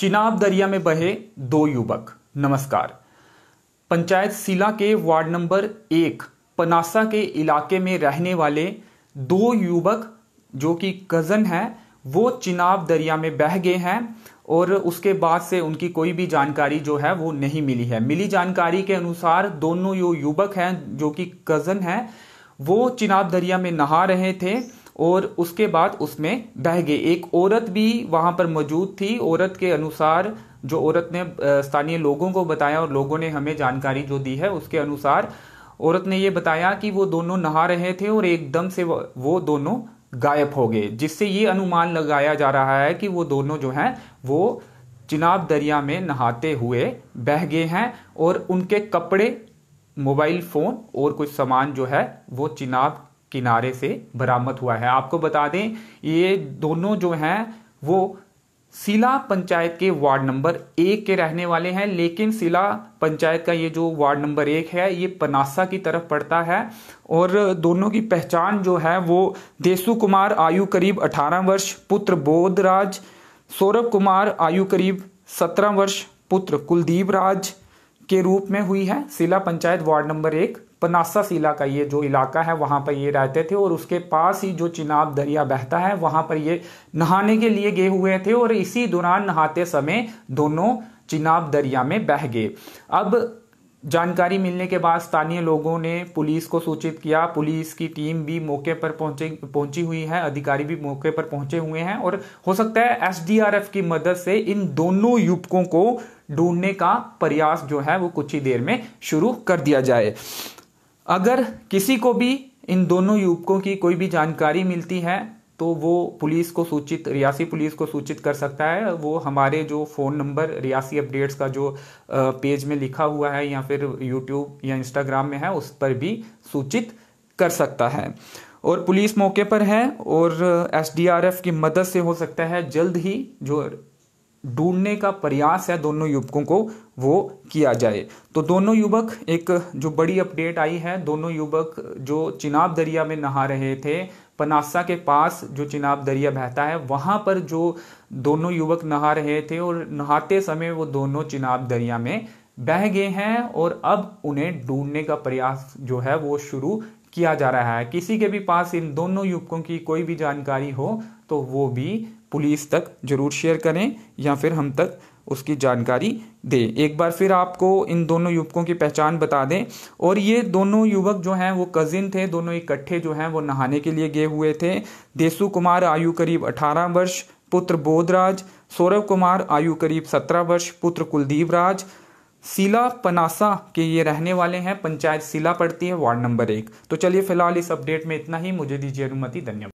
चिनाब दरिया में बहे दो युवक नमस्कार पंचायत सिला के वार्ड नंबर एक पनासा के इलाके में रहने वाले दो युवक जो कि कज़न है वो चिनाब दरिया में बह गए हैं और उसके बाद से उनकी कोई भी जानकारी जो है वो नहीं मिली है मिली जानकारी के अनुसार दोनों जो युवक हैं जो कि कज़न हैं वो चिनाब दरिया में नहा रहे थे और उसके बाद उसमें बह गए एक औरत भी वहां पर मौजूद थी औरत के अनुसार जो औरत ने स्थानीय लोगों को बताया और लोगों ने हमें जानकारी जो दी है उसके अनुसार औरत ने ये बताया कि वो दोनों नहा रहे थे और एकदम से वो दोनों गायब हो गए जिससे ये अनुमान लगाया जा रहा है कि वो दोनों जो हैं वो चिनाब दरिया में नहाते हुए बह गए हैं और उनके कपड़े मोबाइल फ़ोन और कुछ सामान जो है वो चिनाब किनारे से बरामद हुआ है आपको बता दें ये दोनों जो हैं वो सिला पंचायत के वार्ड नंबर एक के रहने वाले हैं लेकिन सिला पंचायत का ये जो वार्ड नंबर एक है ये पनासा की तरफ पड़ता है और दोनों की पहचान जो है वो देसु कुमार आयु करीब 18 वर्ष पुत्र बोधराज सौरभ कुमार आयु करीब 17 वर्ष पुत्र कुलदीप राज के रूप में हुई है सिला पंचायत वार्ड नंबर एक पनासा सीला का ये जो इलाका है वहाँ पर ये रहते थे और उसके पास ही जो चिनाब दरिया बहता है वहाँ पर ये नहाने के लिए गए हुए थे और इसी दौरान नहाते समय दोनों चिनाब दरिया में बह गए अब जानकारी मिलने के बाद स्थानीय लोगों ने पुलिस को सूचित किया पुलिस की टीम भी मौके पर पहुंचे पहुंची हुई है अधिकारी भी मौके पर पहुंचे हुए हैं और हो सकता है एसडीआरएफ की मदद से इन दोनों युवकों को ढूंढने का प्रयास जो है वो कुछ ही देर में शुरू कर दिया जाए अगर किसी को भी इन दोनों युवकों की कोई भी जानकारी मिलती है तो वो पुलिस को सूचित रियासी पुलिस को सूचित कर सकता है वो हमारे जो फ़ोन नंबर रियासी अपडेट्स का जो पेज में लिखा हुआ है या फिर यूट्यूब या इंस्टाग्राम में है उस पर भी सूचित कर सकता है और पुलिस मौके पर है और एसडीआरएफ की मदद से हो सकता है जल्द ही जो ढूंढने का प्रयास है दोनों युवकों को वो किया जाए तो दोनों युवक एक जो बड़ी अपडेट आई है दोनों युवक जो चिनाब दरिया में नहा रहे थे पनासा के पास जो चिनाब दरिया बहता है वहां पर जो दोनों युवक नहा रहे थे और नहाते समय वो दोनों चिनाब दरिया में बह गए हैं और अब उन्हें ढूंढने का प्रयास जो है वो शुरू किया जा रहा है किसी के भी पास इन दोनों युवकों की कोई भी जानकारी हो तो वो भी पुलिस तक ज़रूर शेयर करें या फिर हम तक उसकी जानकारी दें एक बार फिर आपको इन दोनों युवकों की पहचान बता दें और ये दोनों युवक जो हैं वो कज़िन थे दोनों इकट्ठे जो हैं वो नहाने के लिए गए हुए थे देसु कुमार आयु करीब 18 वर्ष पुत्र बोधराज सौरभ कुमार आयु करीब 17 वर्ष पुत्र कुलदीप राज सिला पनासा के ये रहने वाले हैं पंचायत सिला पड़ती है वार्ड नंबर एक तो चलिए फिलहाल इस अपडेट में इतना ही मुझे दीजिए अनुमति धन्यवाद